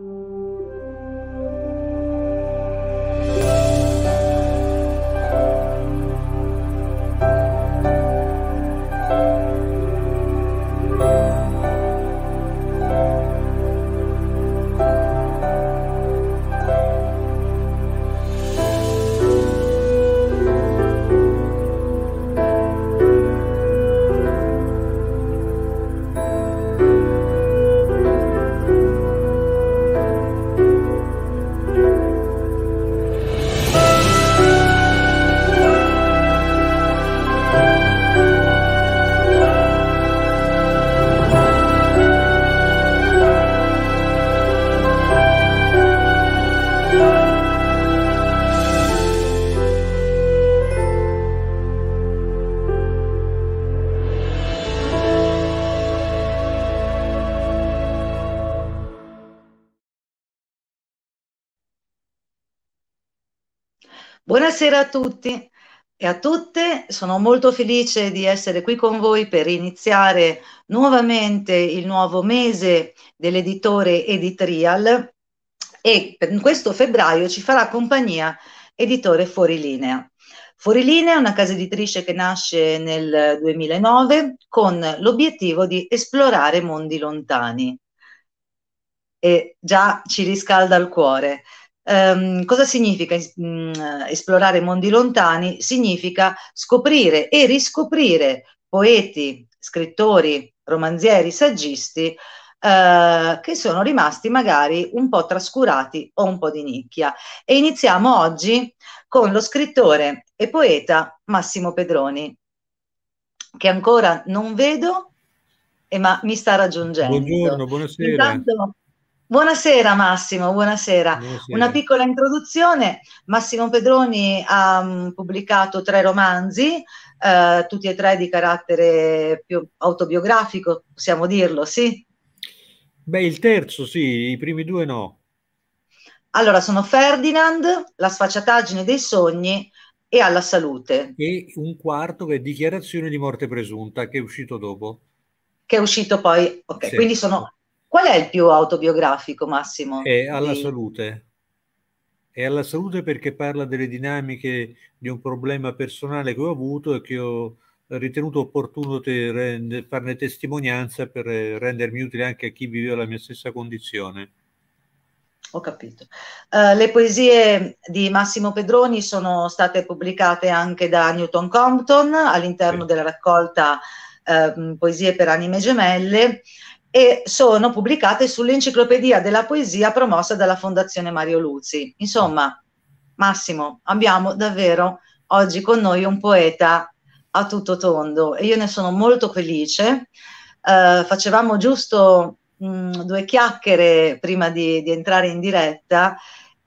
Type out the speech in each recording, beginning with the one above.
you Buonasera a tutti e a tutte, sono molto felice di essere qui con voi per iniziare nuovamente il nuovo mese dell'editore Editrial e per questo febbraio ci farà compagnia editore Fuorilinea. Fuorilinea è una casa editrice che nasce nel 2009 con l'obiettivo di esplorare mondi lontani. E già ci riscalda il cuore ehm, cosa significa mh, mm, esplorare mondi lontani? Significa scoprire e riscoprire poeti, scrittori, romanzieri, saggisti eh, che sono rimasti magari un po' trascurati o un po' di nicchia. E iniziamo oggi con lo scrittore e poeta Massimo Pedroni, che ancora non vedo, ma mi sta raggiungendo. Buongiorno, buonasera. Intanto, Buonasera Massimo, buonasera. buonasera. Una piccola introduzione. Massimo Pedroni ha mm, pubblicato tre romanzi, eh, tutti e tre di carattere più autobiografico, possiamo dirlo, sì? Beh, il terzo sì, i primi due no. Allora, sono Ferdinand, La sfacciataggine dei sogni e Alla salute. E un quarto che è Dichiarazione di morte presunta, che è uscito dopo. Che è uscito poi, ok, sì. quindi sono Qual è il più autobiografico, Massimo? È alla di... salute. È alla salute perché parla delle dinamiche di un problema personale che ho avuto e che ho ritenuto opportuno te rende, farne testimonianza per eh, rendermi utile anche a chi viveva la mia stessa condizione. Ho capito. Uh, le poesie di Massimo Pedroni sono state pubblicate anche da Newton Compton all'interno sì. della raccolta uh, Poesie per anime gemelle e sono pubblicate sull'enciclopedia della poesia promossa dalla Fondazione Mario Luzzi. Insomma, Massimo, abbiamo davvero oggi con noi un poeta a tutto tondo e io ne sono molto felice. Eh, facevamo giusto mh, mm, due chiacchiere prima di, di, entrare in diretta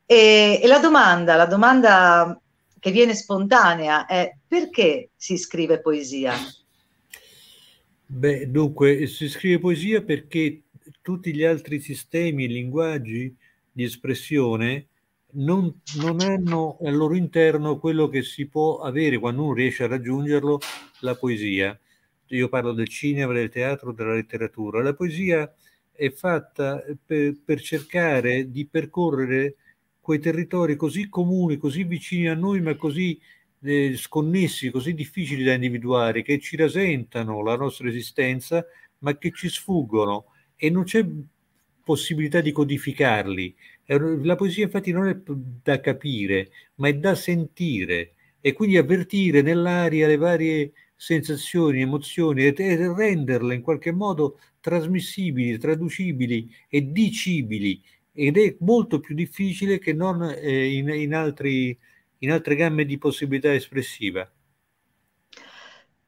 e, e la domanda, la domanda che viene spontanea è perché si scrive poesia? Beh, dunque, si scrive poesia perché tutti gli altri sistemi, linguaggi di espressione non, non, hanno al loro interno quello che si può avere quando uno riesce a raggiungerlo, la poesia. Io parlo del cinema, del teatro, della letteratura. La poesia è fatta per, per cercare di percorrere quei territori così comuni, così vicini a noi, ma così sconnessi, così difficili da individuare, che ci rasentano la nostra esistenza, ma che ci sfuggono e non c'è possibilità di codificarli. Eh, la poesia infatti non è da capire, ma è da sentire e quindi avvertire nell'aria le varie sensazioni, emozioni e, e renderle in qualche modo trasmissibili, traducibili e dicibili ed è molto più difficile che non eh, in, in altri in altre gambe di possibilità espressiva.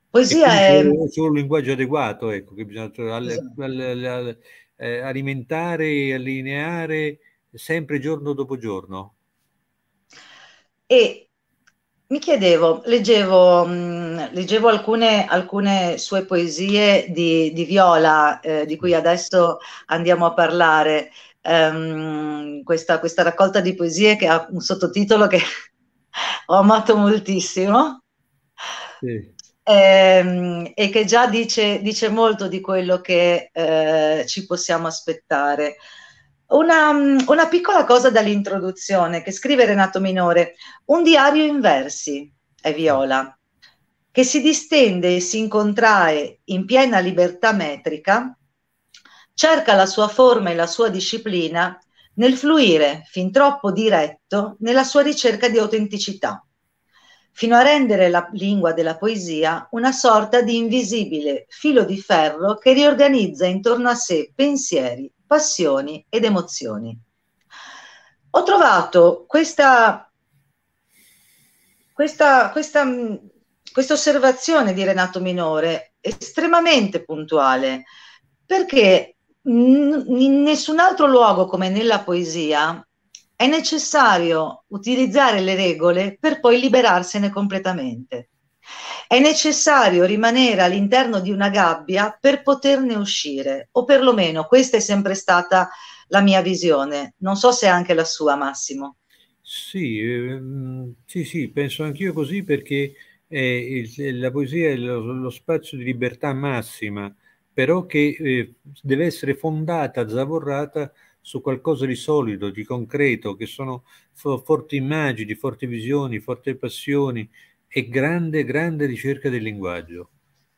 Poesia è... solo un linguaggio adeguato, ecco, che bisogna esatto. al, al, al, eh, alimentare e allineare sempre giorno dopo giorno. E mi chiedevo, leggevo, mh, mm, leggevo alcune, alcune, sue poesie di, di Viola, eh, di cui adesso andiamo a parlare, um, questa, questa raccolta di poesie che ha un sottotitolo che ho amato moltissimo. Sì. E, ehm, e che già dice, dice, molto di quello che eh, ci possiamo aspettare. Una, una, piccola cosa dall'introduzione che scrive Renato Minore, un diario in versi, è Viola, che si distende e si incontrae in piena libertà metrica, cerca la sua forma e la sua disciplina nel fluire fin troppo diretto nella sua ricerca di autenticità, fino a rendere la lingua della poesia una sorta di invisibile filo di ferro che riorganizza intorno a sé pensieri, passioni ed emozioni. Ho trovato questa, questa, questa questa osservazione di Renato Minore estremamente puntuale perché in nessun altro luogo come nella poesia è necessario utilizzare le regole per poi liberarsene completamente. È necessario rimanere all'interno di una gabbia per poterne uscire, o perlomeno questa è sempre stata la mia visione. Non so se è anche la sua, Massimo. Sì, ehm, sì, sì, penso anch'io così perché eh, il, la poesia è lo, lo, spazio di libertà massima però che eh, deve essere fondata, zavorrata su qualcosa di solido, di concreto, che sono forti immagini, forti visioni, forti passioni e grande, grande ricerca del linguaggio.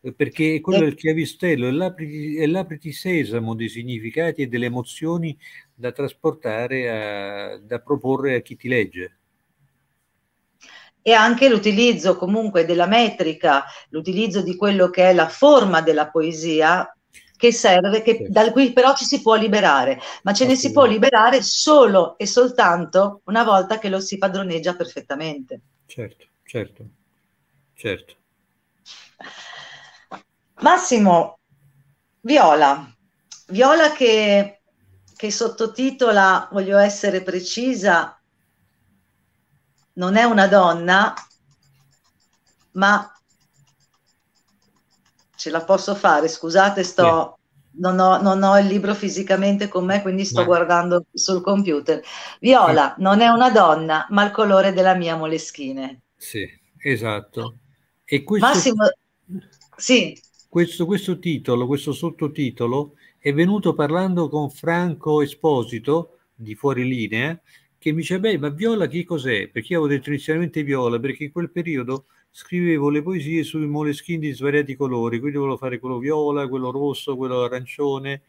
Eh, perché quello è il chiavistello, è l'apriti, sesamo dei significati e delle emozioni da trasportare, a, da proporre a chi ti legge e anche l'utilizzo comunque della metrica, l'utilizzo di quello che è la forma della poesia che serve, che, sì. dal cui però ci si può liberare, ma ce ne si può liberare solo e soltanto una volta che lo si padroneggia perfettamente. Certo, certo, certo. Massimo, Viola, Viola che, che sottotola, voglio essere precisa, non è una donna, ma ce la posso fare, scusate, sto, non, ho, non ho il libro fisicamente con me, quindi sto Beh. guardando sul computer. Viola, sì. non è una donna, ma il colore della mia moleschine. Sì, esatto. E questo, Massimo, sì. questo, questo titolo, questo sottotitolo è venuto parlando con Franco Esposito di Fuori Linea, che mi dice, beh, ma Viola chi cos'è? Perché io avevo detto inizialmente Viola, perché in quel periodo scrivevo le poesie sui moleskini di svariati colori, quindi volevo fare quello viola, quello rosso, quello arancione,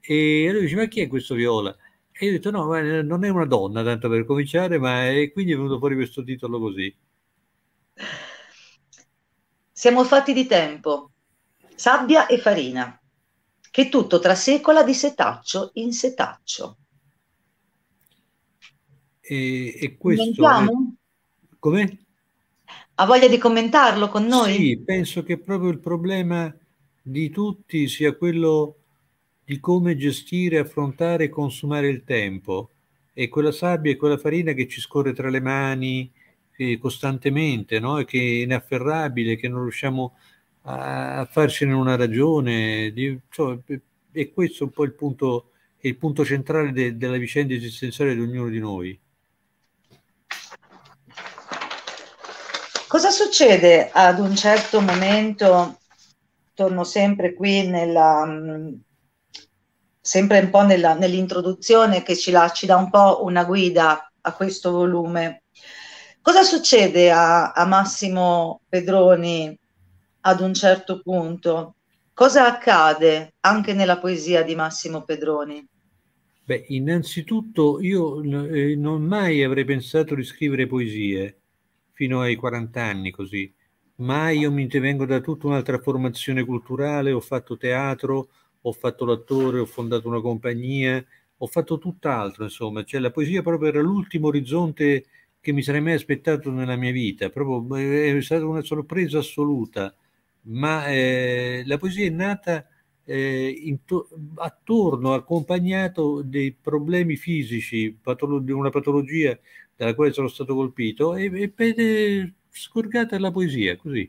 e lui dice, ma chi è questo Viola? E io ho detto, no, ma eh, non è una donna, tanto per cominciare, ma è... quindi è venuto fuori questo titolo così. Siamo fatti di tempo, sabbia e farina, che tutto trasecola di setaccio in setaccio. E, e questo... È... Come? Ha voglia di commentarlo con noi? Sì, penso che proprio il problema di tutti sia quello di come gestire, affrontare e consumare il tempo. E quella sabbia e quella farina che ci scorre tra le mani eh, costantemente, no? e che è inafferrabile, che non riusciamo a farcene una ragione. Di, cioè, e questo è un po' il punto, il punto centrale de, della vicenda esistenziale di ognuno di noi. Cosa succede ad un certo momento? Torno sempre qui nella, mm, sempre un po' nella, nell'introduzione che ci, la, ci dà un po' una guida a questo volume. Cosa succede a, a Massimo Pedroni ad un certo punto? Cosa accade anche nella poesia di Massimo Pedroni? Beh, innanzitutto io eh, non mai avrei pensato di scrivere poesie fino ai 40 anni così. Mai io mi intervengo da tutta un'altra formazione culturale, ho fatto teatro, ho fatto l'attore, ho fondato una compagnia, ho fatto tutt'altro, insomma, cioè la poesia proprio era l'ultimo orizzonte che mi sarei mai aspettato nella mia vita, proprio eh, è stata una sorpresa assoluta, ma eh, la poesia è nata eh, into- attorno, accompagnato dei problemi fisici, patolo- una patologia dalla quale sono stato colpito e, e per scorgata la poesia, così.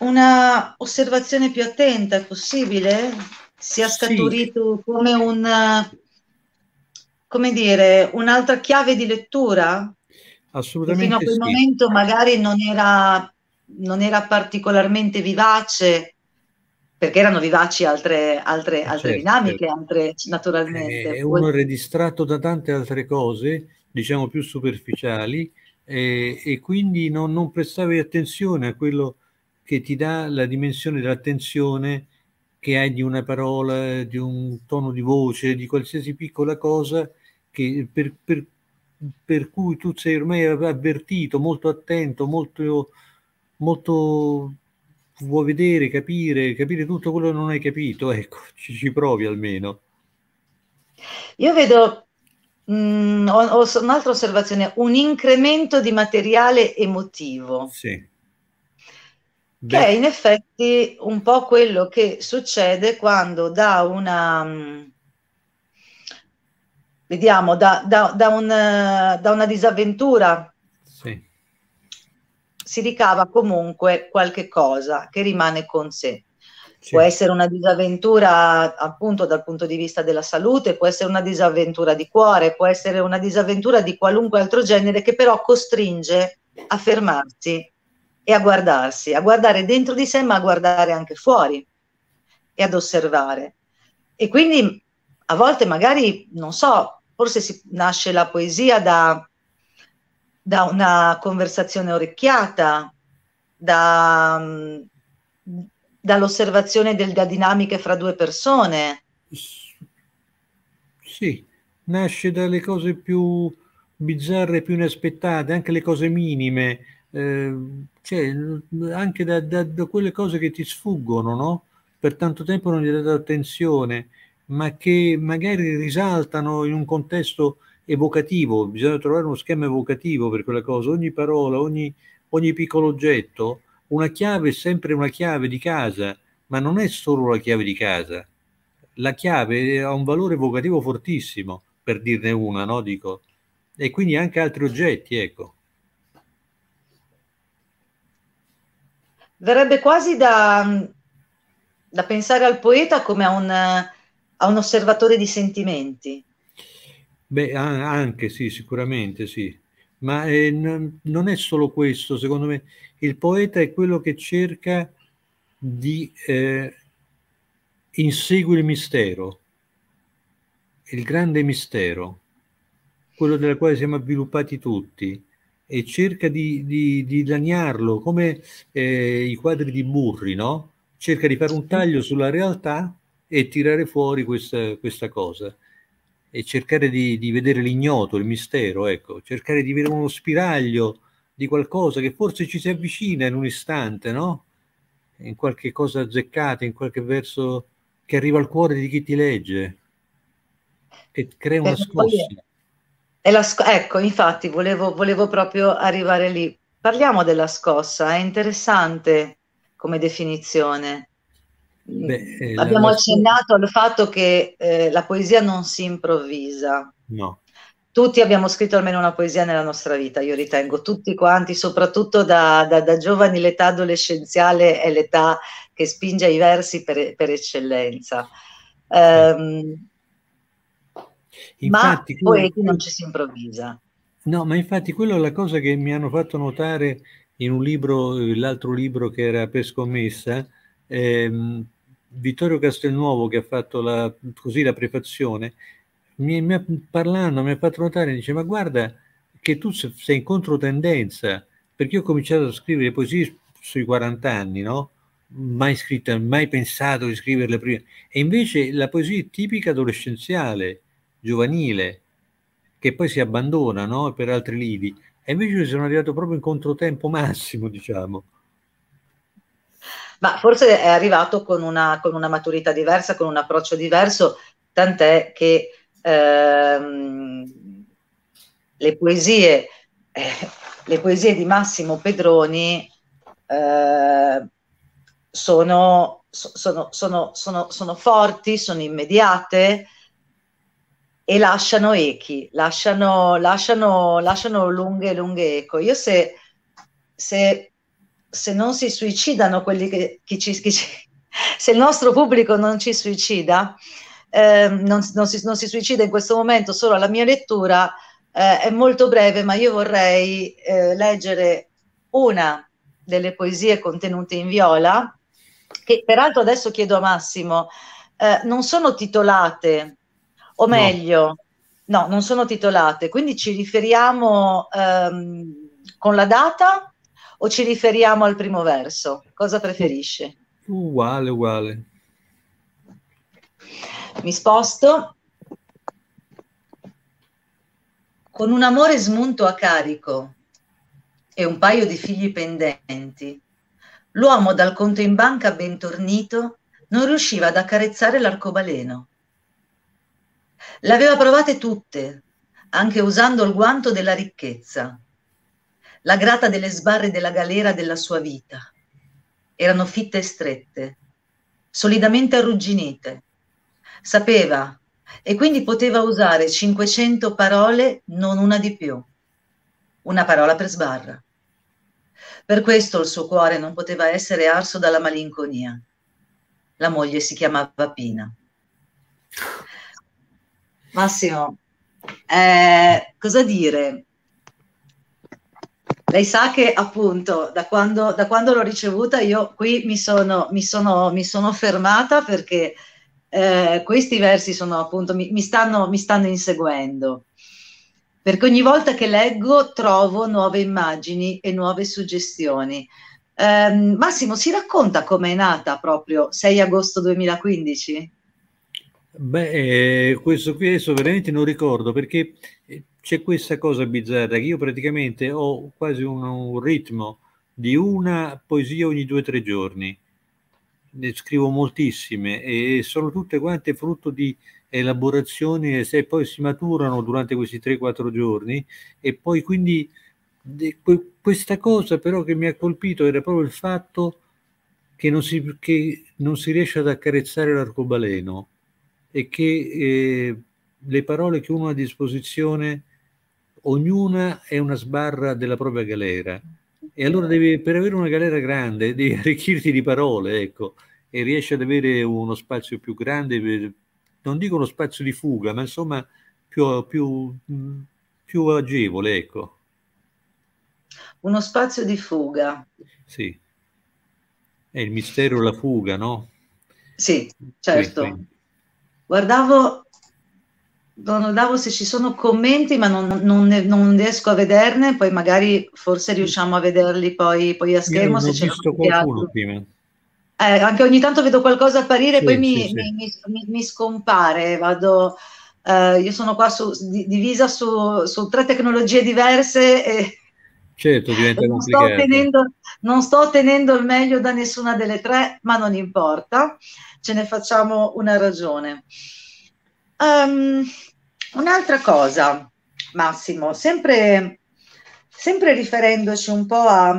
Una osservazione più attenta è possibile? Sia scaturito sì. come un come dire, un'altra chiave di lettura? Assolutamente. Che fino a quel sì. momento magari non era, non era particolarmente vivace perché erano vivaci altre, altre, eh, altre certo, dinamiche, certo. Altre, naturalmente. Eh, è uno redistratto da tante altre cose, diciamo più superficiali, eh, e quindi non, non, prestavi attenzione a quello che ti dà la dimensione dell'attenzione che hai di una parola, di un tono di voce, di qualsiasi piccola cosa che, per, per, per cui tu sei ormai avvertito, molto attento, molto, molto vuoi vedere, capire, capire tutto quello che non hai capito, ecco, ci, ci provi almeno. Io vedo mh, mm, ho, ho un'altra osservazione, un incremento di materiale emotivo. Sì. Beh. Che è in effetti un po' quello che succede quando da una... Mm, vediamo, da, da, da, un, eh, da una disavventura si ricava comunque qualche cosa che rimane con sé. Sì. Può essere una disavventura appunto dal punto di vista della salute, può essere una disavventura di cuore, può essere una disavventura di qualunque altro genere che però costringe a fermarsi e a guardarsi, a guardare dentro di sé ma a guardare anche fuori e ad osservare. E quindi a volte magari, non so, forse nasce la poesia da da una conversazione orecchiata, da, dall'osservazione delle dinamiche fra due persone. Sì, nasce dalle cose più bizzarre, più inaspettate, anche le cose minime, eh, cioè, anche da, da, da, quelle cose che ti sfuggono, no? Per tanto tempo non gli hai dato attenzione, ma che magari risaltano in un contesto evocativo, bisogna trovare uno schema evocativo per quella cosa, ogni parola, ogni, ogni piccolo oggetto, una chiave è sempre una chiave di casa, ma non è solo la chiave di casa, la chiave ha un valore evocativo fortissimo, per dirne una, no? Dico. E quindi anche altri oggetti, ecco. Verrebbe quasi da, da pensare al poeta come a un, a un osservatore di sentimenti. Beh, anche sì, sicuramente sì, ma eh, non è solo questo, secondo me, il poeta è quello che cerca di eh, inseguire il mistero, il grande mistero, quello della quale siamo avviluppati tutti, e cerca di, di, di dilaniarlo, come eh, i quadri di Burri, no? Cerca di fare un taglio sulla realtà e tirare fuori questa, questa cosa e cercare di, di vedere l'ignoto, il mistero, ecco, cercare di vedere uno spiraglio di qualcosa che forse ci si avvicina in un istante, no? In qualche cosa azzeccata, in qualche verso che arriva al cuore di chi ti legge, che crea una eh, scossa. Sc- ecco, infatti, volevo, volevo proprio arrivare lì. Parliamo della scossa, è interessante come definizione. Beh, mm. eh, Abbiamo accennato al fatto che eh, la poesia non si improvvisa. No. Tutti abbiamo scritto almeno una poesia nella nostra vita, io ritengo, tutti quanti, soprattutto da, da, da giovani, l'età adolescenziale è l'età che spinge ai versi per, per eccellenza. Um, infatti, ma poi quello... non ci si improvvisa. No, ma infatti quella è la cosa che mi hanno fatto notare in un libro, l'altro libro che era per scommessa, ehm, Vittorio Castelnuovo che ha fatto la, così la prefazione, mi, mi ha, parlando mi ha fatto notare, dice ma guarda che tu sei in controtendenza, perché io ho cominciato a scrivere poesie sui 40 anni, no? Mai scritta, mai pensato di scriverle prima. E invece la poesia è tipica adolescenziale, giovanile, che poi si abbandona no? per altri lidi. E invece sono arrivato proprio in controtempo massimo, diciamo ma forse è arrivato con una, con una maturità diversa, con un approccio diverso, tant'è che ehm, le, poesie, eh, le, poesie, di Massimo Pedroni eh, sono, sono, sono, sono, forti, sono immediate e lasciano echi, lasciano, lasciano, lasciano lunghe, lunghe eco. Io se, se se non si suicidano quelli che, che, ci, che ci, se il nostro pubblico non ci suicida, eh, non, non, si, non, si, suicida in questo momento, solo la mia lettura eh, è molto breve, ma io vorrei eh, leggere una delle poesie contenute in viola, che peraltro adesso chiedo a Massimo, eh, non sono titolate, o meglio, no, no non sono titolate, quindi ci riferiamo ehm, con la data o ci riferiamo al primo verso? Cosa preferisce? Uguale, uguale. Mi sposto. Con un amore smunto a carico e un paio di figli pendenti, l'uomo dal conto in banca ben tornito non riusciva ad accarezzare l'arcobaleno. Le aveva provate tutte, anche usando il guanto della ricchezza, la grata delle sbarre della galera della sua vita. Erano fitte e strette, solidamente arrugginite. Sapeva e quindi poteva usare 500 parole, non una di più. Una parola per sbarra. Per questo il suo cuore non poteva essere arso dalla malinconia. La moglie si chiamava Pina. Massimo, eh, cosa dire? Lei sa che appunto da quando, da quando l'ho ricevuta io qui mi sono, mi sono, mi sono fermata perché eh, questi versi sono appunto, mi, mi, stanno, mi stanno inseguendo. Perché ogni volta che leggo trovo nuove immagini e nuove suggestioni. Eh, Massimo, si racconta com'è nata proprio 6 agosto 2015? Beh, eh, questo qui adesso veramente non ricordo perché eh, c'è questa cosa bizzarra che io praticamente ho quasi un, un ritmo di una poesia ogni due o tre giorni. Ne scrivo moltissime e sono tutte quante frutto di elaborazioni e se poi si maturano durante questi 3-4 giorni e poi quindi questa cosa però che mi ha colpito era proprio il fatto che non si, che non si riesce ad accarezzare l'arcobaleno e che eh, le parole che uno ha a disposizione ognuna è una sbarra della propria galera. E allora certo. devi, per avere una galera grande devi arricchirti di parole, ecco, e riesci ad avere uno spazio più grande, non dico uno spazio di fuga, ma insomma più, più, più agevole, ecco. Uno spazio di fuga. Sì. È il mistero la fuga, no? Sì, certo. Guardavo Donaldavo, se ci sono commenti, ma non, non, ne, non, riesco a vederne, poi magari forse riusciamo a vederli poi, poi a schermo. se c'è visto qualcuno prima. Eh, anche ogni tanto vedo qualcosa apparire, sì, poi sì, mi, sì. Mi, mi, mi, scompare, vado... Eh, io sono qua su, di, divisa su, su, tre tecnologie diverse e certo, diventa non, sto ottenendo, non sto ottenendo il meglio da nessuna delle tre, ma non importa, ce ne facciamo una ragione. Um, Un'altra cosa, Massimo, sempre, sempre riferendoci un po' a,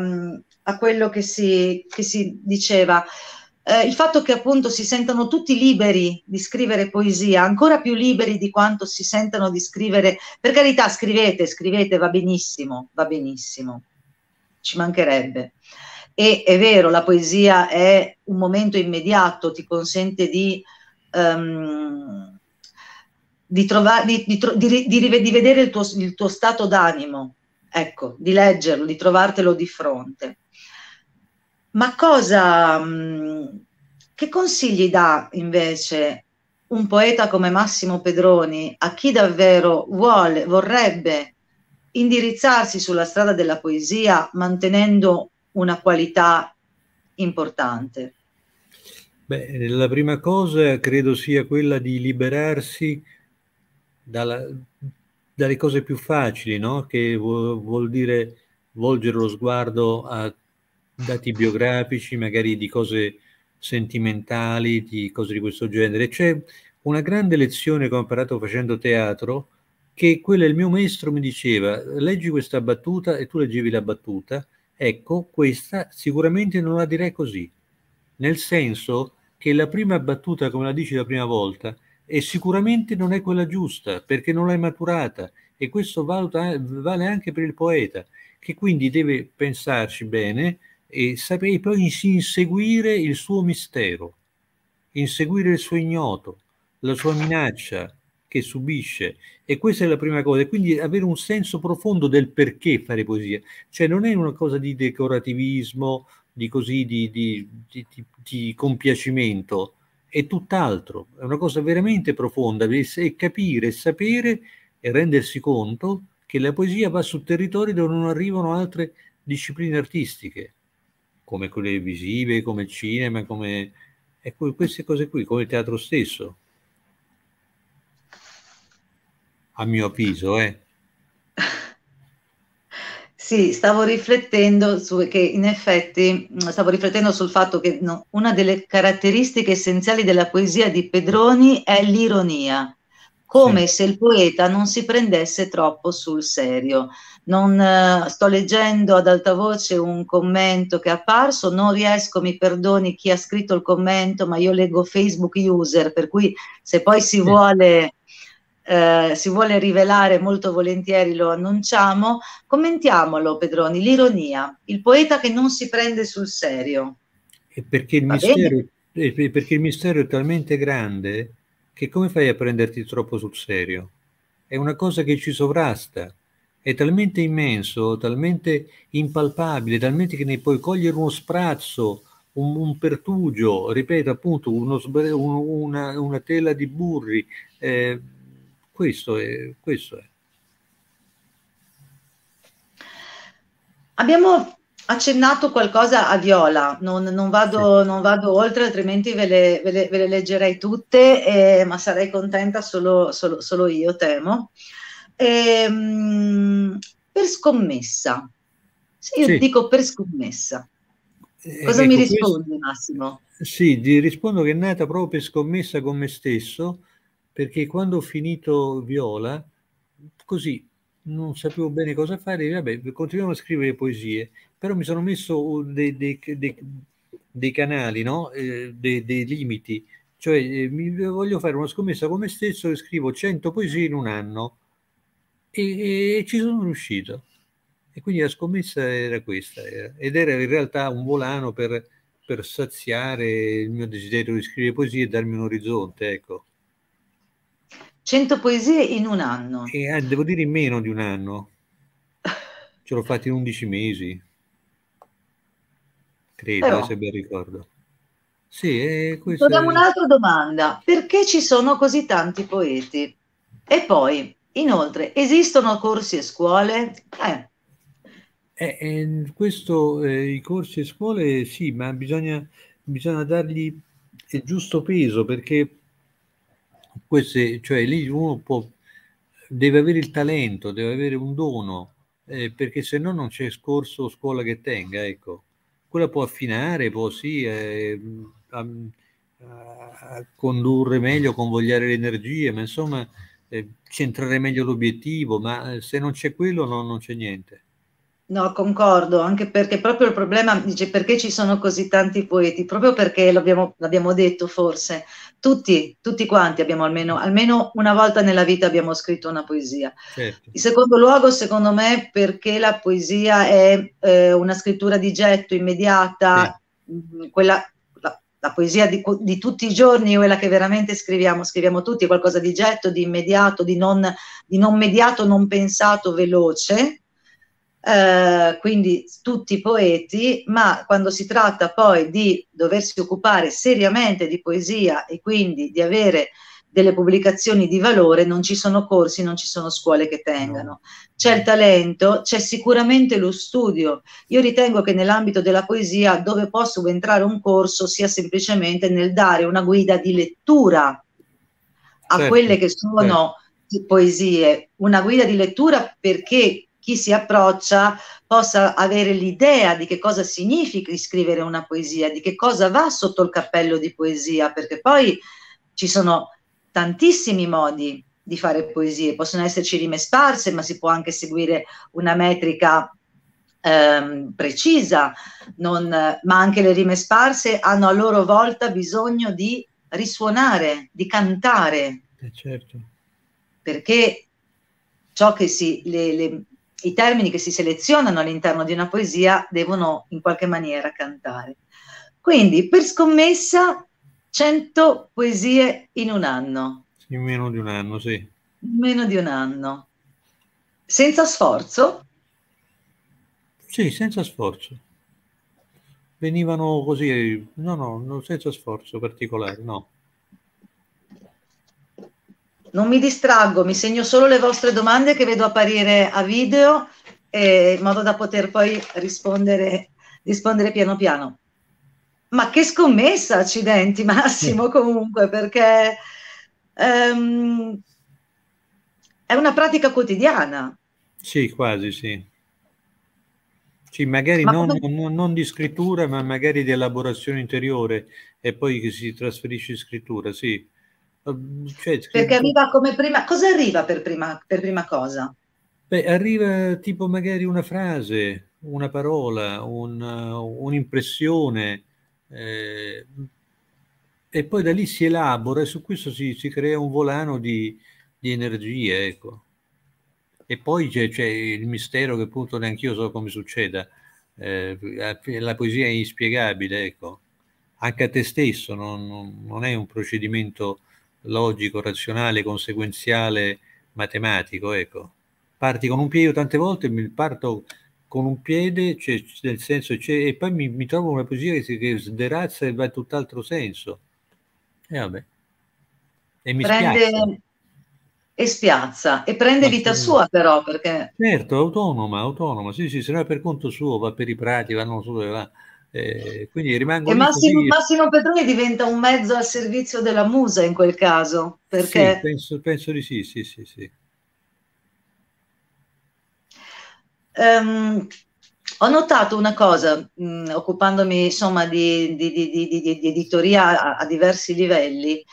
a quello che si, che si diceva, eh, il fatto che appunto si sentano tutti liberi di scrivere poesia, ancora più liberi di quanto si sentano di scrivere, per carità scrivete, scrivete, va benissimo, va benissimo, ci mancherebbe. E è vero, la poesia è un momento immediato, ti consente di... Um, di, trova, di, di, di, di vedere il tuo, il tuo stato d'animo, ecco, di leggerlo, di trovartelo di fronte. Ma cosa, mm, che consigli dà invece un poeta come Massimo Pedroni a chi davvero vuole, vorrebbe indirizzarsi sulla strada della poesia mantenendo una qualità importante? Beh, la prima cosa credo sia quella di liberarsi dalla, dalle cose più facili, no? che vuol, dire volgere lo sguardo a dati biografici, magari di cose sentimentali, di cose di questo genere. C'è una grande lezione che ho imparato facendo teatro, che quella il mio maestro mi diceva, leggi questa battuta e tu leggevi la battuta, ecco, questa sicuramente non la direi così, nel senso che la prima battuta, come la dici la prima volta, e sicuramente non è quella giusta perché non l'hai maturata e questo valuta, vale anche per il poeta che quindi deve pensarci bene e, sapere, e poi inseguire il suo mistero, inseguire il suo ignoto, la sua minaccia che subisce e questa è la prima cosa e quindi avere un senso profondo del perché fare poesia, cioè non è una cosa di decorativismo, di così, di, di, di, di compiacimento, è tutt'altro, è una cosa veramente profonda, è capire, sapere e rendersi conto che la poesia va su territori dove non arrivano altre discipline artistiche, come quelle visive, come il cinema, come ecco, queste cose qui, come il teatro stesso. A mio avviso, eh. Sì, stavo riflettendo su che in effetti mm, stavo riflettendo sul fatto che no, una delle caratteristiche essenziali della poesia di Pedroni è l'ironia, come sì. se il poeta non si prendesse troppo sul serio. Non, eh, sto leggendo ad alta voce un commento che è apparso, non riesco, mi perdoni chi ha scritto il commento, ma io leggo Facebook user, per cui se poi si sì. vuole eh, si vuole rivelare molto volentieri, lo annunciamo. Commentiamolo, Pedroni, l'ironia, il poeta che non si prende sul serio. E perché il, mistero, perché il mistero è talmente grande che come fai a prenderti troppo sul serio? È una cosa che ci sovrasta è talmente immenso, talmente impalpabile, talmente che ne puoi cogliere uno sprazzo, un, un pertugio, ripeto appunto, uno, una, una, tela di burri. Eh, questo è, questo è. Abbiamo accennato qualcosa a Viola, non, non, vado, sì. non vado, oltre, altrimenti ve le, ve le, ve le leggerei tutte, eh, ma sarei contenta solo, solo, solo io, temo. Ehm, per scommessa, se io sì. dico per scommessa, eh, cosa eh, mi ecco rispondi questo, Massimo? Sì, ti rispondo che è nata proprio per scommessa con me stesso perché quando ho finito Viola, così non sapevo bene cosa fare, vabbè, continuavo a scrivere poesie, però mi sono messo dei, dei, dei, dei canali, no? eh, dei, limiti, cioè eh, mi, voglio fare una scommessa con me stesso e scrivo 100 poesie in un anno e, e, e ci sono riuscito. E quindi la scommessa era questa, era, ed era in realtà un volano per, per saziare il mio desiderio di scrivere poesie e darmi un orizzonte, ecco. 100 poesie in un anno. E, eh, devo dire in meno di un anno. Ce l'ho fatta in 11 mesi. Credo, Però, eh, se ben ricordo. Sì, eh, questo... Facciamo un'altra domanda. Perché ci sono così tanti poeti? E poi, inoltre, esistono corsi e scuole? Eh. Eh, eh questo, eh, i corsi e scuole sì, ma bisogna, bisogna dargli il giusto peso perché queste, cioè lì uno può, deve avere il talento, deve avere un dono, eh, perché se no non c'è scorso scuola che tenga, ecco. Quella può affinare, può sì, eh, mm, a, a condurre meglio, convogliare le energie, ma insomma eh, centrare meglio l'obiettivo, ma eh, se non c'è quello no, non c'è niente. No, concordo, anche perché proprio il problema, dice, perché ci sono così tanti poeti? Proprio perché l'abbiamo, l'abbiamo detto forse, tutti, tutti quanti abbiamo almeno, mm. almeno, una volta nella vita abbiamo scritto una poesia. Certo. In secondo luogo, secondo me, perché la poesia è eh, una scrittura di getto immediata, sì. Mm, quella, la, la, poesia di, di, tutti i giorni, quella che veramente scriviamo, scriviamo tutti, è qualcosa di getto, di immediato, di non, di non mediato, non pensato, veloce eh, quindi tutti poeti, ma quando si tratta poi di doversi occupare seriamente di poesia e quindi di avere delle pubblicazioni di valore, non ci sono corsi, non ci sono scuole che tengano. C'è il talento, c'è sicuramente lo studio. Io ritengo che nell'ambito della poesia dove può subentrare un corso sia semplicemente nel dare una guida di lettura a certo, quelle che sono certo. poesie, una guida di lettura perché chi si approccia possa avere l'idea di che cosa significa scrivere una poesia, di che cosa va sotto il cappello di poesia, perché poi ci sono tantissimi modi di fare poesie, possono esserci rime sparse, ma si può anche seguire una metrica ehm, precisa, non, ma anche le rime sparse hanno a loro volta bisogno di risuonare, di cantare. Eh certo. Perché ciò che si, le, le, i termini che si selezionano all'interno di una poesia devono in qualche maniera cantare. Quindi, per scommessa, 100 poesie in un anno. In meno di un anno, sì. In meno di un anno. Senza sforzo? Sì, senza sforzo. Venivano così, no, no, senza sforzo particolare, no non mi distraggo, mi segno solo le vostre domande che vedo apparire a video eh, in modo da poter poi rispondere, rispondere piano piano. Ma che scommessa, accidenti Massimo, comunque, perché um, è una pratica quotidiana. Sì, quasi sì. Sì, magari ma non, come... non, non, di scrittura, ma magari di elaborazione interiore e poi che si trasferisce in scrittura, sì. Ehm, cioè, Perché arriva come prima... Cosa arriva per prima, per prima cosa? Beh, arriva tipo magari una frase, una parola, un, un'impressione eh, e poi da lì si elabora e su questo si, si crea un volano di, di energie, ecco. E poi c'è, c'è, il mistero che appunto neanche io so come succeda, eh, la poesia è inspiegabile, ecco. Anche a te stesso non, non è un procedimento logico, razionale, conseguenziale, matematico, ecco. Parti con un piede, io tante volte mi parto con un piede, cioè, nel senso, cioè, e poi mi, mi, trovo una poesia che, si, che sderazza e va in tutt'altro senso. E eh, vabbè. E mi prende... Spiazza. E spiazza, e prende vita sua però, perché... Certo, autonoma, autonoma, sì, sì, se no è per conto suo, va per i prati, va non so dove va. Eh, quindi rimango e Massimo, Massimo, Petroni diventa un mezzo al servizio della musa in quel caso perché... Sì, penso, penso, di sì sì sì, sì. Um, ho notato una cosa mh, mm, occupandomi insomma di, di, di, di editoria a, a, diversi livelli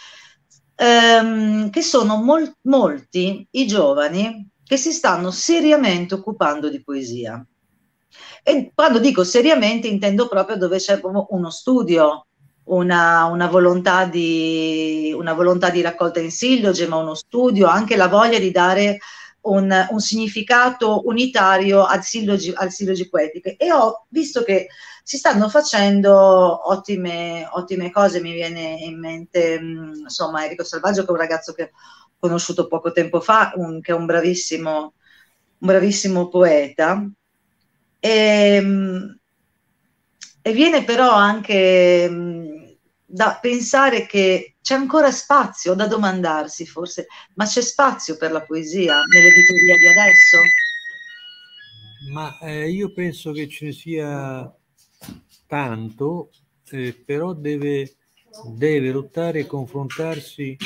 um, che sono mol molti i giovani che si stanno seriamente occupando di poesia e quando dico seriamente intendo proprio dove c'è uno studio, una, una, volontà, di, una volontà di raccolta in silloge, ma uno studio, anche la voglia di dare un, un significato unitario al sillogi, al sillogi poetiche. E ho visto che si stanno facendo ottime, ottime cose, mi viene in mente mm, insomma Enrico Salvaggio che è un ragazzo che ho conosciuto poco tempo fa, un, che è un bravissimo, un bravissimo poeta e, ehm, e viene però anche mm, da pensare che c'è ancora spazio da domandarsi forse, ma c'è spazio per la poesia nell'editoria di adesso? Ma eh, io penso che ce ne sia tanto, eh, però deve, deve lottare e confrontarsi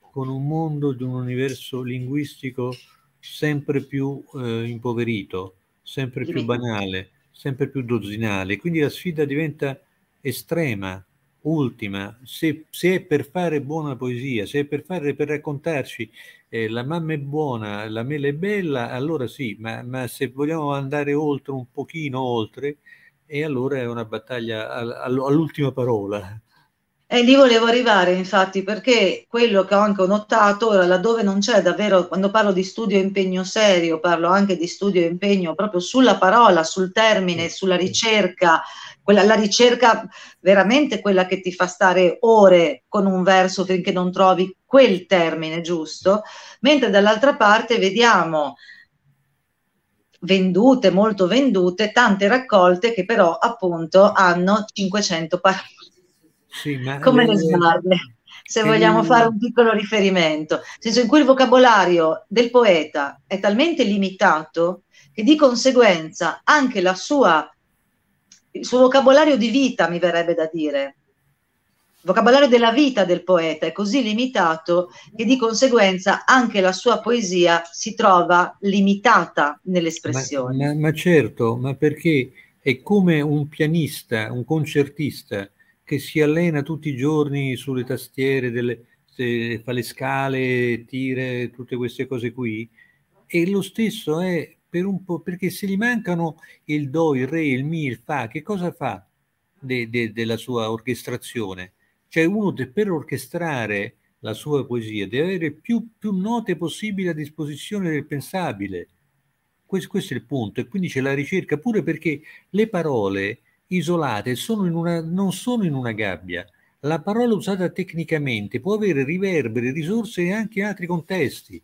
con un mondo di un universo linguistico sempre più eh, impoverito sempre più banale, sempre più dozzinale, quindi la sfida diventa estrema, ultima, se, se è per fare buona poesia, se è per, fare, per raccontarci eh, la mamma è buona, la mela è bella, allora sì, ma, ma se vogliamo andare oltre, un pochino oltre, e allora è una battaglia all'ultima parola, e lì volevo arrivare, infatti, perché quello che ho anche notato, ora laddove non c'è davvero, quando parlo di studio e impegno serio, parlo anche di studio e impegno proprio sulla parola, sul termine, sulla ricerca, quella, la ricerca veramente quella che ti fa stare ore con un verso finché non trovi quel termine giusto, mentre dall'altra parte vediamo vendute, molto vendute, tante raccolte che però appunto hanno 500 parole sì, come le, le sbarre, se che... vogliamo fare un piccolo riferimento. Nel senso in cui il vocabolario del poeta è talmente limitato che di conseguenza anche la sua, il suo vocabolario di vita, mi verrebbe da dire, il vocabolario della vita del poeta è così limitato che di conseguenza anche la sua poesia si trova limitata nell'espressione. Ma, ma, ma certo, ma perché è come un pianista, un concertista che si allena tutti i giorni sulle tastiere, delle, se, fa le scale, tire, tutte queste cose qui, e lo stesso è per un po', perché se gli mancano il do, il re, il mi, il fa, che cosa fa de, de, della sua orchestrazione? Cioè uno de, per orchestrare la sua poesia deve avere più, più note possibili a disposizione del pensabile. Questo, questo, è il punto e quindi c'è la ricerca pure perché le parole isolate, sono una, non sono in una gabbia. La parola usata tecnicamente può avere riverberi, risorse e anche in altri contesti,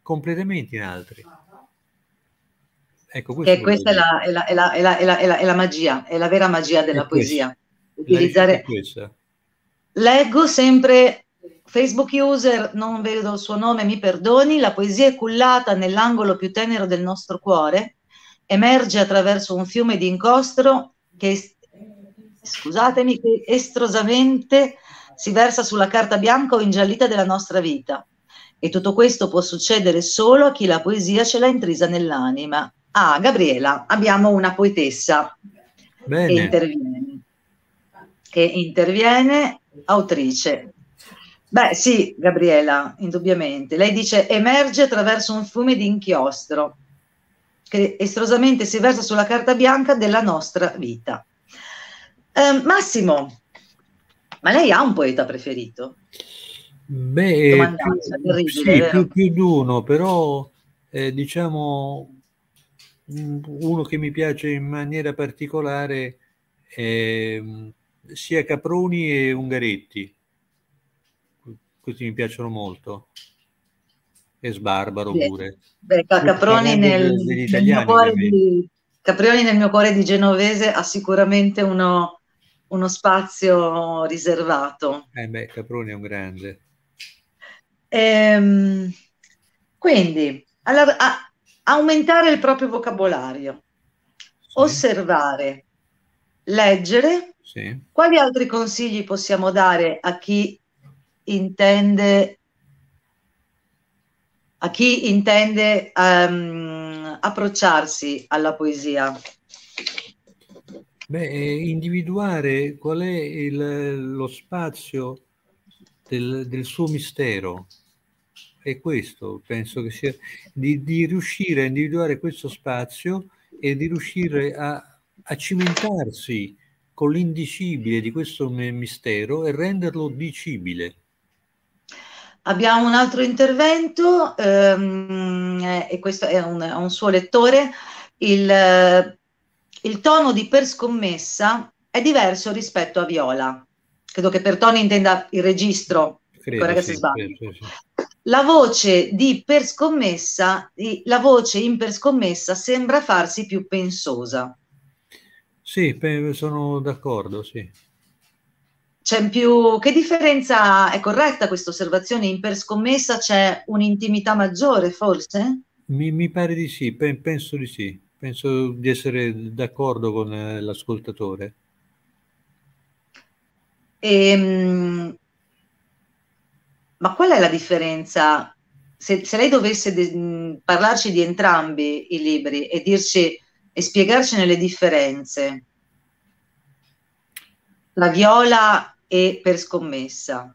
completamente in altri. Ecco, e questa è la, è, la, è, la, è, la, è la magia, è la vera magia della poesia. Utilizzare... Leggo sempre Facebook user, non vedo il suo nome, mi perdoni, la poesia è cullata nell'angolo più tenero del nostro cuore, emerge attraverso un fiume di incostro che, scusatemi, che estrosamente si versa sulla carta bianca o ingiallita della nostra vita. E tutto questo può succedere solo a chi la poesia ce l'ha intrisa nell'anima. Ah, Gabriela, abbiamo una poetessa Bene. che interviene. Che interviene, autrice. Beh, sì, Gabriela, indubbiamente. Lei dice emerge attraverso un fiume di inchiostro che estrosamente si versa sulla carta bianca della nostra vita. Eh, Massimo, ma lei ha un poeta preferito? Beh, più, ridere, sì, più, più, di uno, però eh, diciamo mm, uno che mi piace in maniera particolare è mm, sia Caproni e Ungaretti. Questi mi piacciono molto e sbarbaro beh, pure. Beh, Caproni nel, nel, cuore di, Caprioni nel mio cuore di genovese ha sicuramente uno, uno spazio riservato. Eh beh, Caproni è un grande. Ehm, quindi, allora, a, aumentare il proprio vocabolario, sì. osservare, leggere. Sì. Quali altri consigli possiamo dare a chi intende a chi intende um, approcciarsi alla poesia? Beh, eh, individuare qual è il, lo spazio del, del, suo mistero. È questo, penso che sia, di, di riuscire a individuare questo spazio e di riuscire a, a cimentarsi con l'indicibile di questo mistero e renderlo dicibile. Abbiamo un altro intervento ehm, eh, e questo è un, un suo lettore. Il, eh, il tono di per scommessa è diverso rispetto a viola. Credo che per tono intenda il registro, credo, che sì, si sbaglia. Credo, sì, sì. La voce di per scommessa, la voce in per scommessa sembra farsi più pensosa. Sì, sono d'accordo, sì c'è più... Che differenza è corretta questa osservazione? In per scommessa c'è un'intimità maggiore, forse? Mi, mi, pare di sì, penso di sì. Penso di essere d'accordo con eh, l'ascoltatore. Ehm, ma qual è la differenza? Se, se lei dovesse de, parlarci di entrambi i libri e dirci e spiegarcene le differenze, la viola e per scommessa.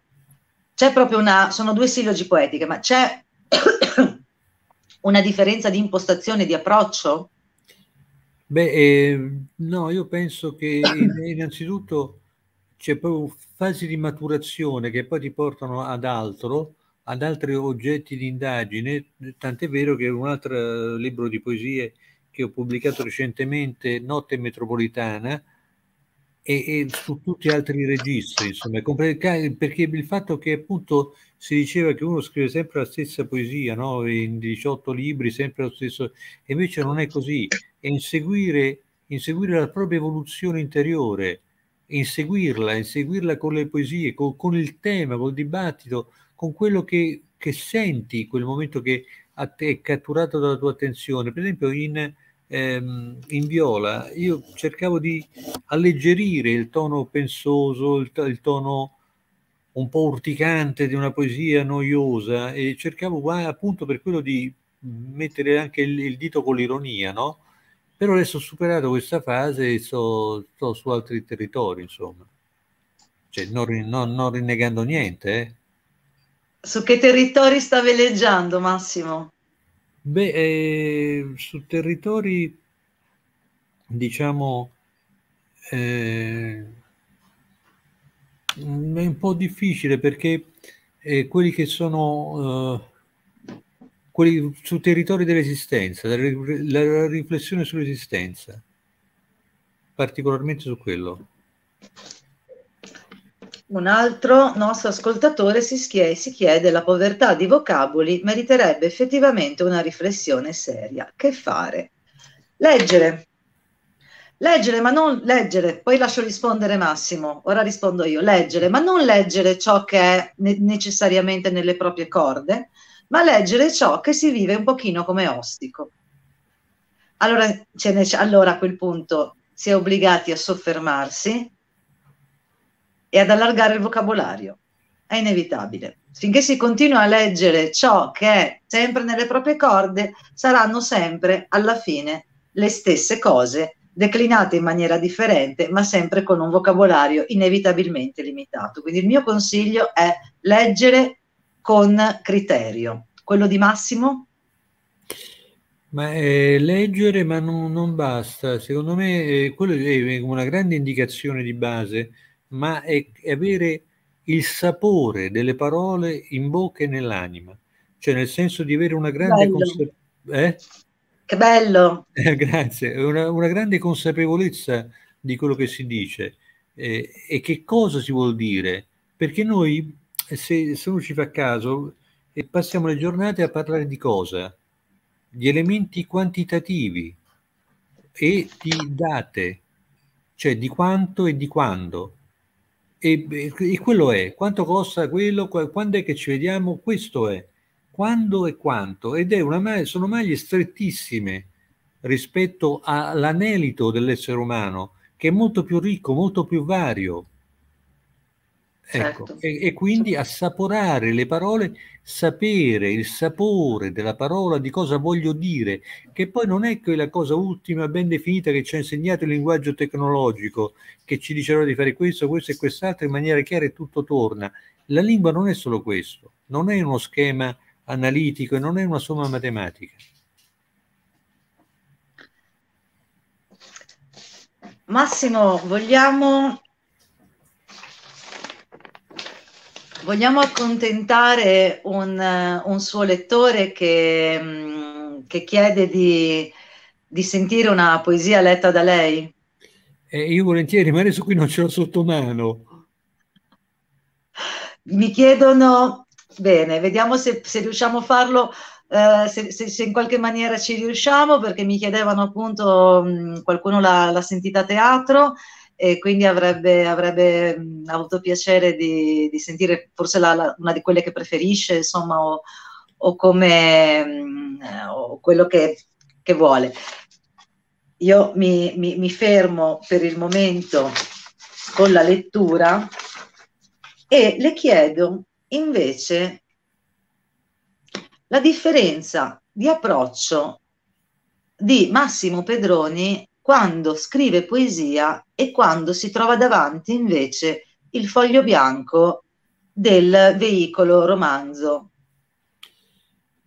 C'è proprio una, sono due sillogi poetiche, ma c'è una differenza di impostazione, di approccio? Beh, eh, no, io penso che innanzitutto c'è proprio fasi di maturazione che poi ti portano ad altro, ad altri oggetti di indagine, tant'è vero che un altro eh, libro di poesie che ho pubblicato recentemente, Notte metropolitana, e, e, su tutti gli altri registri, insomma, perché il fatto che appunto si diceva che uno scrive sempre la stessa poesia, no? in 18 libri, sempre lo stesso, e invece non è così, è inseguire, inseguire la propria evoluzione interiore, inseguirla, inseguirla con le poesie, con, con il tema, col dibattito, con quello che, che senti, quel momento che è catturato dalla tua attenzione. Per esempio in ehm, in viola, io cercavo di alleggerire il tono pensoso, il, il, tono un po' urticante di una poesia noiosa e cercavo appunto per quello di mettere anche il, il dito con l'ironia, no? Però adesso ho superato questa fase e sto, sto su altri territori, insomma. Cioè, non, non, non rinnegando niente, eh. Su che territori sta veleggiando, Massimo? Beh, eh, su territori, diciamo, eh, è un po' difficile perché eh, quelli che sono eh, quelli su territori dell'esistenza, la riflessione sull'esistenza, particolarmente su quello. Un altro nostro ascoltatore si, schie- si chiede la povertà di vocaboli meriterebbe effettivamente una riflessione seria. Che fare? Leggere. Leggere, ma non leggere, poi lascio rispondere Massimo, ora rispondo io, leggere, ma non leggere ciò che è ne- necessariamente nelle proprie corde, ma leggere ciò che si vive un pochino come ostico. Allora, ne- allora a quel punto si è obbligati a soffermarsi, e ad allargare il vocabolario. È inevitabile. Finché si continua a leggere ciò che è sempre nelle proprie corde, saranno sempre, alla fine, le stesse cose declinate in maniera differente, ma sempre con un vocabolario inevitabilmente limitato. Quindi il mio consiglio è leggere con criterio. Quello di Massimo? Ma eh, leggere, ma non, non, basta. Secondo me eh, quello è una grande indicazione di base ma è avere il sapore delle parole in bocca e nell'anima, cioè nel senso di avere una grande consapevolezza. Eh? Che bello! Eh, grazie, una, una, grande consapevolezza di quello che si dice eh, e che cosa si vuol dire, perché noi, se, se uno ci fa caso, eh, passiamo le giornate a parlare di cosa? Di elementi quantitativi e di date, cioè di quanto e di quando e, e, quello è, quanto costa quello, quando è che ci vediamo, questo è, quando e quanto, ed è una, sono maglie strettissime rispetto all'anelito dell'essere umano, che è molto più ricco, molto più vario, Ecco, certo. e, e, quindi assaporare le parole, sapere il sapore della parola, di cosa voglio dire, che poi non è quella cosa ultima ben definita che ci ha insegnato il linguaggio tecnologico, che ci dice allora di fare questo, questo e quest'altro in maniera chiara e tutto torna. La lingua non è solo questo, non è uno schema analitico e non è una somma matematica. Massimo, vogliamo Vogliamo accontentare un, un suo lettore che, mm, che chiede di, di, sentire una poesia letta da lei? Eh, io volentieri, ma adesso qui non ce l'ho sotto mano. Mi chiedono, bene, vediamo se, se riusciamo a farlo Uh, se, se, se, in qualche maniera ci riusciamo, perché mi chiedevano appunto, mh, mm, qualcuno l'ha, l'ha sentita a teatro, e quindi avrebbe, avrebbe mh, avuto piacere di, di sentire forse la, la, una di quelle che preferisce, insomma, o, o come mh, o quello che, che, vuole. Io mi, mi, mi fermo per il momento con la lettura e le chiedo invece la differenza di approccio di Massimo Pedroni quando scrive poesia e quando si trova davanti invece il foglio bianco del veicolo romanzo.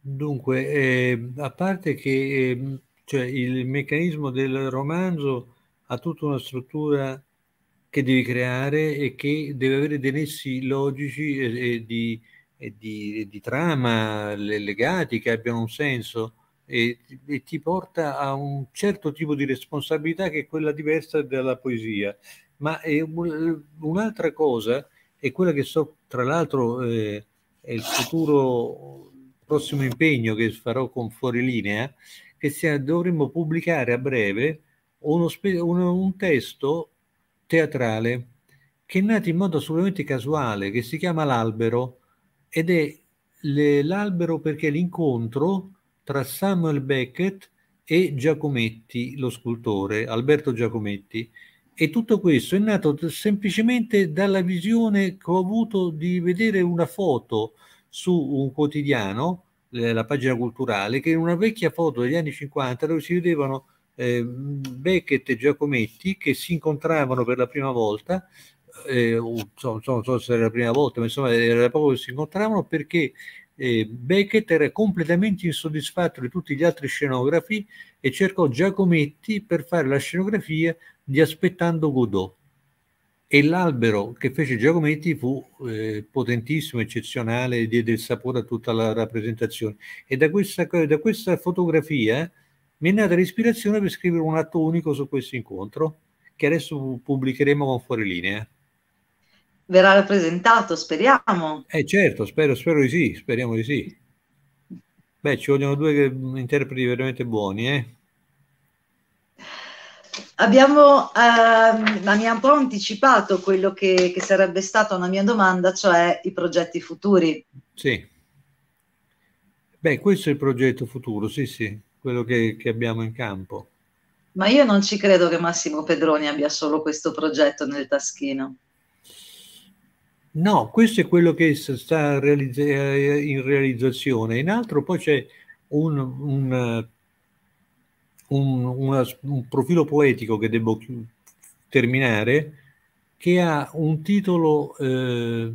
Dunque, eh, a parte che eh, cioè il meccanismo del romanzo ha tutta una struttura che devi creare e che deve avere dei nessi logici e, e, di, e, di, e di, trama legati che abbiano un senso e, e, ti porta a un certo tipo di responsabilità che è quella diversa dalla poesia. Ma un'altra cosa è quella che so, tra l'altro, eh, è il futuro prossimo impegno che farò con Fuorilinea, che sia, dovremmo pubblicare a breve uno, uno, un testo teatrale che è nato in modo assolutamente casuale, che si chiama L'albero, ed è l'albero perché l'incontro tra Samuel Beckett e Giacometti, lo scultore, Alberto Giacometti. E tutto questo è nato semplicemente dalla visione che ho avuto di vedere una foto su un quotidiano, eh, la pagina culturale, che in una vecchia foto degli anni 50 dove si vedevano eh, Beckett e Giacometti che si incontravano per la prima volta, eh, non so, non so se era la prima volta, ma insomma era proprio che si incontravano perché eh, Beckett era completamente insoddisfatto di tutti gli altri scenografi e cercò Giacometti per fare la scenografia di Aspettando Godot. E l'albero che fece Giacometti fu eh, potentissimo, eccezionale, diede il sapore a tutta la rappresentazione. E da questa, da questa fotografia eh, mi è nata l'ispirazione per scrivere un atto unico su questo incontro, che adesso pubblicheremo con fuori linea verrà rappresentato, speriamo. Eh certo, spero, spero di sì, speriamo di sì. Beh, ci vogliono due mm, interpreti veramente buoni, eh. Abbiamo, ehm, ma mi ha un po' anticipato quello che, che, sarebbe stata una mia domanda, cioè i progetti futuri. Sì. Beh, questo è il progetto futuro, sì, sì, quello che, che abbiamo in campo. Ma io non ci credo che Massimo Pedroni abbia solo questo progetto nel taschino. No, questo è quello che sta realizz- eh, in realizzazione. In altro poi c'è un, un, un, una, un profilo poetico che devo terminare, che ha un titolo eh,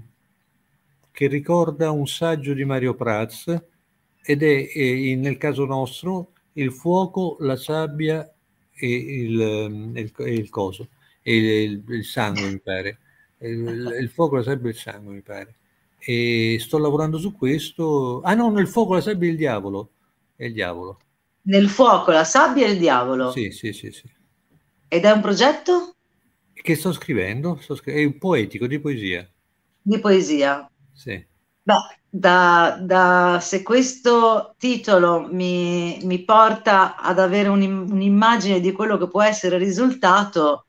che ricorda un saggio di Mario Prats ed è, eh, nel caso nostro, il fuoco, la sabbia e il, il, il coso, e il, il sangue, mi pare il, il fuoco, la sabbia e il sangue, mi pare. E sto lavorando su questo. Ah no, nel fuoco, la sabbia e il diavolo. È il diavolo. Nel fuoco, la sabbia e il diavolo. Sì, sì, sì, sì. Ed è un progetto? Che sto scrivendo, sto scri- è un poetico di poesia. Di poesia. Sì. Beh, da, da, se questo titolo mi, mi porta ad avere un, un'immagine di quello che può essere il risultato,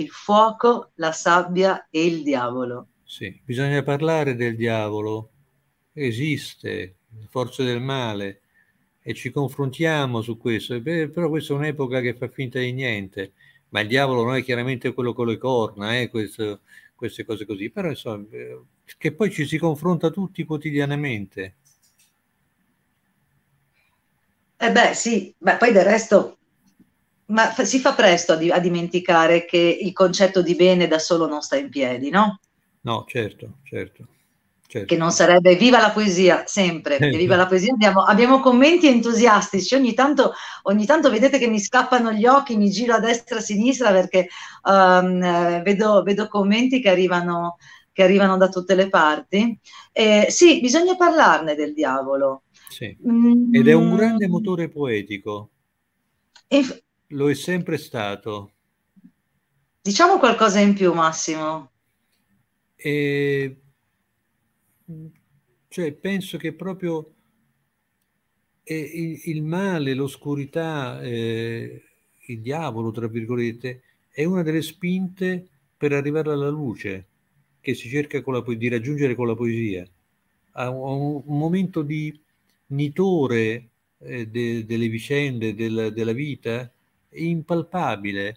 il fuoco, la sabbia e il diavolo. Sì, bisogna parlare del diavolo, esiste, forze del male, e ci confrontiamo su questo, Beh, però questa è un'epoca che fa finta di niente, ma il diavolo non è chiaramente quello con le corna, eh, questo, queste cose così, però insomma, eh, che poi ci si confronta tutti quotidianamente. Eh beh sì, ma poi del resto ma si fa presto a, di, a, dimenticare che il concetto di bene da solo non sta in piedi, no? No, certo, certo. certo. Che non sarebbe viva la poesia, sempre, certo. viva la poesia. Abbiamo, abbiamo commenti entusiastici, ogni tanto, ogni tanto, vedete che mi scappano gli occhi, mi giro a destra e a sinistra perché um, vedo, vedo, commenti che arrivano, che arrivano, da tutte le parti. Eh, sì, bisogna parlarne del diavolo. Sì. Mm. Ed è un grande motore poetico. E, lo è sempre stato. Diciamo qualcosa in più, Massimo. E... Mm, cioè, penso che proprio eh, il, male, l'oscurità, eh, il diavolo, tra virgolette, è una delle spinte per arrivare alla luce che si cerca la, di raggiungere con la poesia. A un, un momento di nitore eh, de, delle vicende, del, della vita, impalpabile,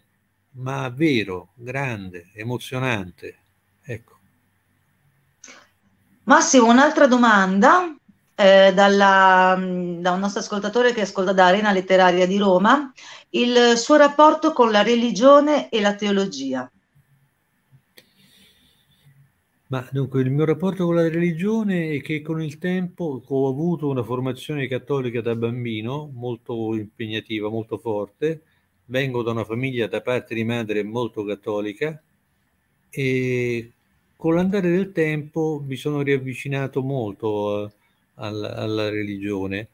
ma vero, grande, emozionante. Ecco. Massimo, un'altra domanda eh, dalla, mm, da un nostro ascoltatore che ascolta da Arena Letteraria di Roma, il suo rapporto con la religione e la teologia. Ma dunque il mio rapporto con la religione è che con il tempo ho avuto una formazione cattolica da bambino molto impegnativa, molto forte, vengo da una famiglia da parte di madre molto cattolica e con l'andare del tempo mi sono riavvicinato molto eh, alla, alla religione,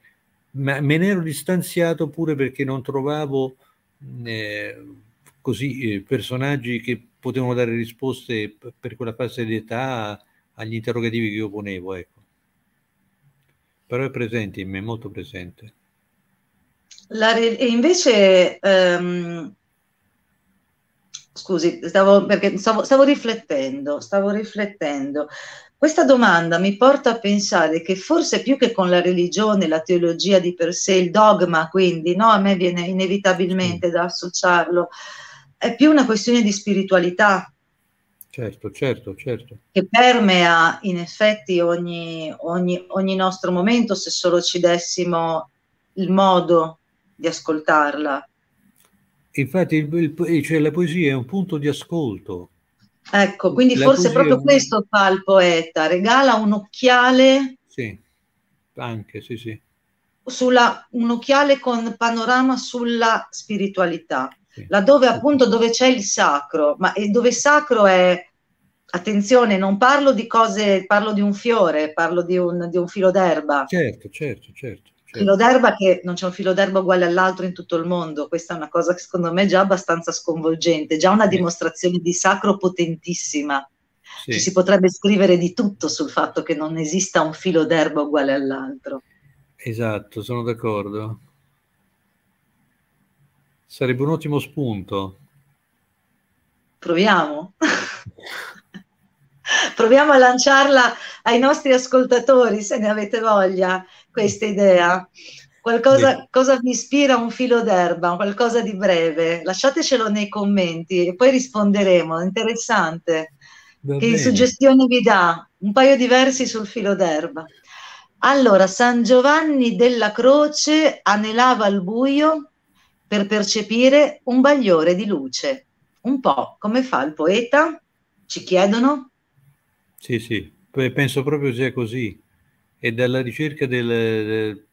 ma me ne ero distanziato pure perché non trovavo eh, così eh, personaggi che potevano dare risposte per quella fase di età agli interrogativi che io ponevo. Ecco. Però è presente in me, molto presente. La, e invece, um, scusi, stavo, stavo, stavo, riflettendo, stavo riflettendo. Questa domanda mi porta a pensare che forse più che con la religione, la teologia di per sé, il dogma, quindi, no? a me viene inevitabilmente da associarlo, è più una questione di spiritualità. Certo, certo, certo. Che permea in effetti ogni, ogni, ogni nostro momento se solo ci dessimo il modo di ascoltarla. Infatti il, il, cioè, la poesia è un punto di ascolto. Ecco, quindi la forse proprio un... questo fa il poeta, regala un occhiale. Sì, anche, sì, sì. Sulla, un occhiale con panorama sulla spiritualità, sì. laddove appunto dove c'è il sacro, ma e dove sacro è, attenzione, non parlo di cose, parlo di un fiore, parlo di un, di un filo d'erba. Certo, certo, certo. Sì. Filo d'erba che non c'è un filo d'erba uguale all'altro in tutto il mondo, questa è una cosa che secondo me è già abbastanza sconvolgente, già una dimostrazione di sacro potentissima. Sì. Ci si potrebbe scrivere di tutto sul fatto che non esista un filo d'erba uguale all'altro. Esatto, sono d'accordo. Sarebbe un ottimo spunto. Proviamo. Proviamo a lanciarla ai nostri ascoltatori, se ne avete voglia questa idea. Qualcosa cosa vi ispira un filo d'erba, qualcosa di breve? Lasciatecelo nei commenti e poi risponderemo. Interessante. Va che bene. suggestioni vi dà? Un paio di versi sul filo d'erba. Allora, San Giovanni della Croce anelava al buio per percepire un bagliore di luce. Un po' come fa il poeta? Ci chiedono? Sì, sì, penso proprio sia così e dalla ricerca del...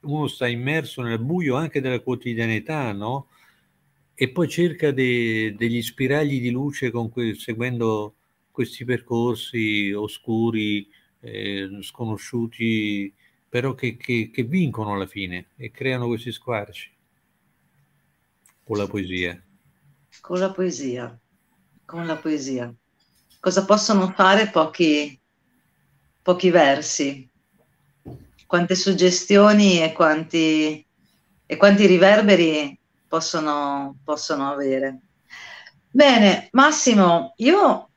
uno sta immerso nel buio anche della quotidianità, no? E poi cerca de, degli spiragli di luce que, seguendo questi percorsi oscuri, eh, sconosciuti, però che, che, che vincono alla fine e creano questi squarci. Con la poesia. Con la poesia, con la poesia. Cosa possono fare pochi, pochi versi? quante suggestioni e quanti, e quanti riverberi possono, possono avere. Bene, Massimo, io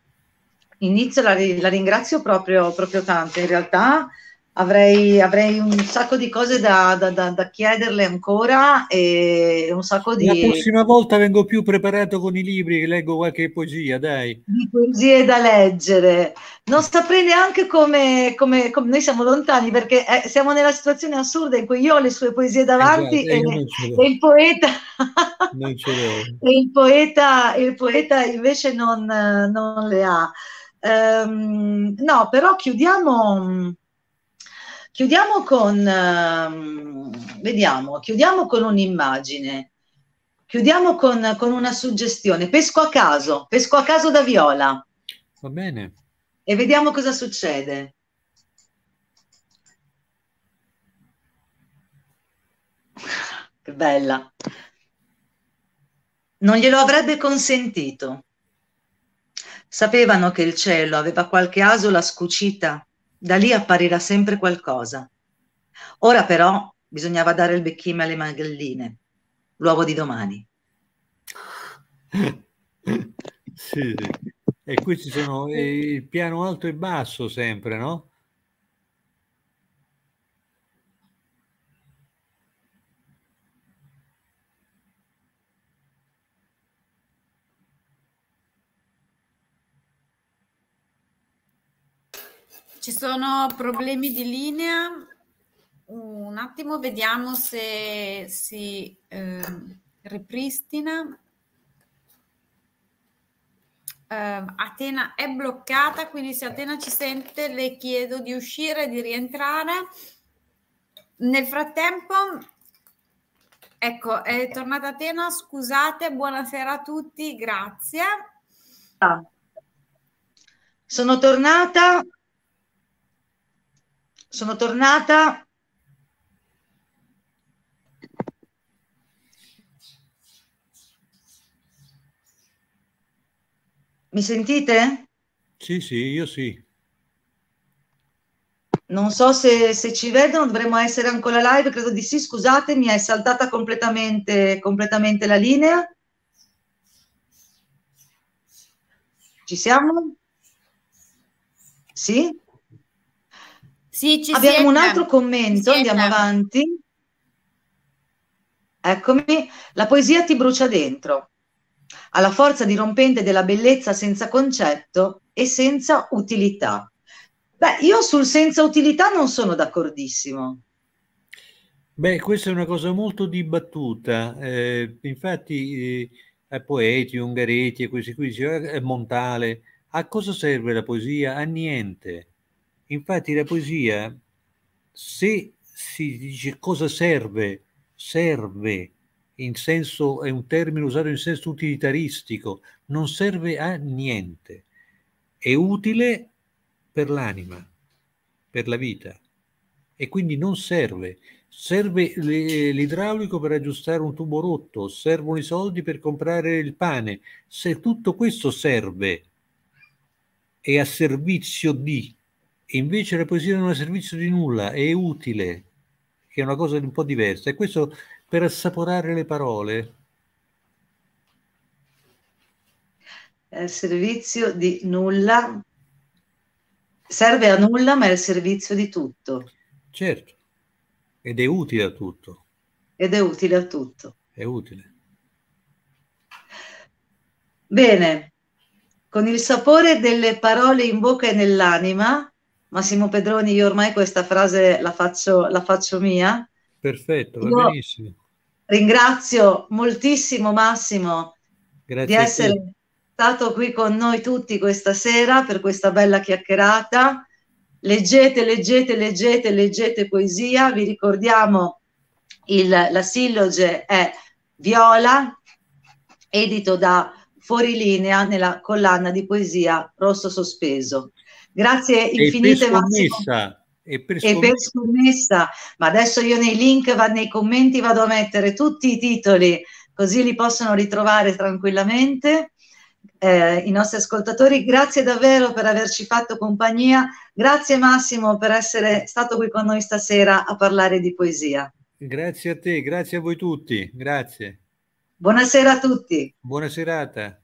inizio, la, la ringrazio proprio, proprio tanto. In realtà Avrei, avrei, un sacco di cose da, da, da, da, chiederle ancora e un sacco di... La prossima volta vengo più preparato con i libri leggo qualche poesia, dai. Di poesie da leggere. Non saprei neanche come, come, come noi siamo lontani perché eh, siamo nella situazione assurda in cui io ho le sue poesie davanti esatto, e, e, il poeta... e il poeta, il poeta invece non, non le ha. Um, no, però chiudiamo Chiudiamo con, ehm, vediamo, chiudiamo con un'immagine, chiudiamo con, con una suggestione, pesco a caso, pesco a caso da Viola. Va bene. E vediamo cosa succede. Che bella. Non glielo avrebbe consentito. Sapevano che il cielo aveva qualche asola scucita da lì apparirà sempre qualcosa. Ora però bisognava dare il becchime alle magalline, l'uovo di domani. sì, E qui ci sono eh, il piano alto e basso sempre, no? Ci sono problemi di linea. Un attimo, vediamo se si eh, ripristina. Eh, Atena è bloccata, quindi se Atena ci sente le chiedo di uscire di rientrare. Nel frattempo, ecco, è tornata Atena, scusate, buonasera a tutti, grazie. Ah. Sono tornata, sono tornata Mi sentite? Sì, sì, io sì. Non so se, se, ci vedono, dovremmo essere ancora live, credo di sì, scusatemi, è saltata completamente, completamente la linea. Ci siamo? Sì? Sì, ci Abbiamo siete. un altro commento, andiamo avanti. Eccomi, la poesia ti brucia dentro. Alla forza dirompente della bellezza senza concetto e senza utilità. Beh, io sul senza utilità non sono d'accordissimo. Beh, questa è una cosa molto dibattuta. Eh, infatti, eh, poeti, Ungaretti e questi qui, eh, Montale, a cosa serve la poesia? A niente. Infatti la poesia, se si dice cosa serve, serve in senso, è un termine usato in senso utilitaristico, non serve a niente, è utile per l'anima, per la vita e quindi non serve. Serve l'idraulico per aggiustare un tubo rotto, servono i soldi per comprare il pane. Se tutto questo serve, è a servizio di, invece la poesia non è servizio di nulla, è utile, che è una cosa un po' diversa. E questo per assaporare le parole. È eh, servizio di nulla. Serve a nulla, ma è il servizio di tutto. Certo, ed è utile a tutto. Ed è utile a tutto. È utile. Bene, con il sapore delle parole in bocca e nell'anima, Massimo Pedroni, io ormai questa frase la faccio, la faccio mia. Perfetto, va io benissimo. Ringrazio moltissimo Massimo Grazie di essere stato qui con noi tutti questa sera per questa bella chiacchierata. Leggete, leggete, leggete, leggete poesia. Vi ricordiamo il, la silloge è Viola, edito da Fuorilinea nella collana di poesia Rosso Sospeso. Grazie infinite Massimo. E per, scommessa. e per scommessa, ma adesso io nei link, nei commenti vado a mettere tutti i titoli così li possono ritrovare tranquillamente eh, i nostri ascoltatori. Grazie davvero per averci fatto compagnia, grazie Massimo per essere stato qui con noi stasera a parlare di poesia. Grazie a te, grazie a voi tutti, grazie. Buonasera a tutti. Buona serata.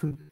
food